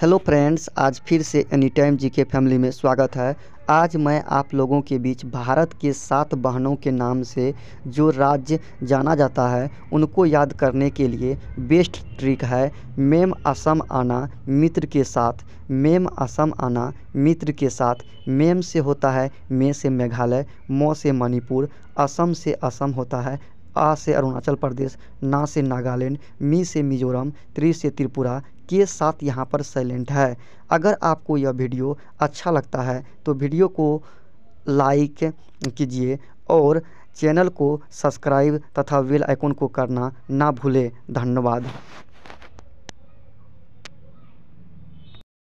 hello friends आज फिर से एनी टाइम जी के फैमिली में स्वागत है आज मैं आप लोगों के बीच भारत के सात बहनों के नाम से जो राज्य जाना जाता है उनको याद करने के लिए बेस्ट ट्रिक है मेम असम आना मित्र के साथ मेम असम आना मित्र के साथ मेम से होता है मे से मेघालय मो से मणिपुर असम से असम होता है आ से अरुणाचल प्रदेश ना से नागालैंड मी से मिजोरम त्रि से त्रिपुरा के साथ यहाँ पर साइलेंट है अगर आपको यह वीडियो अच्छा लगता है तो वीडियो को लाइक कीजिए और चैनल को सब्सक्राइब तथा बेल आइकन को करना ना भूलें धन्यवाद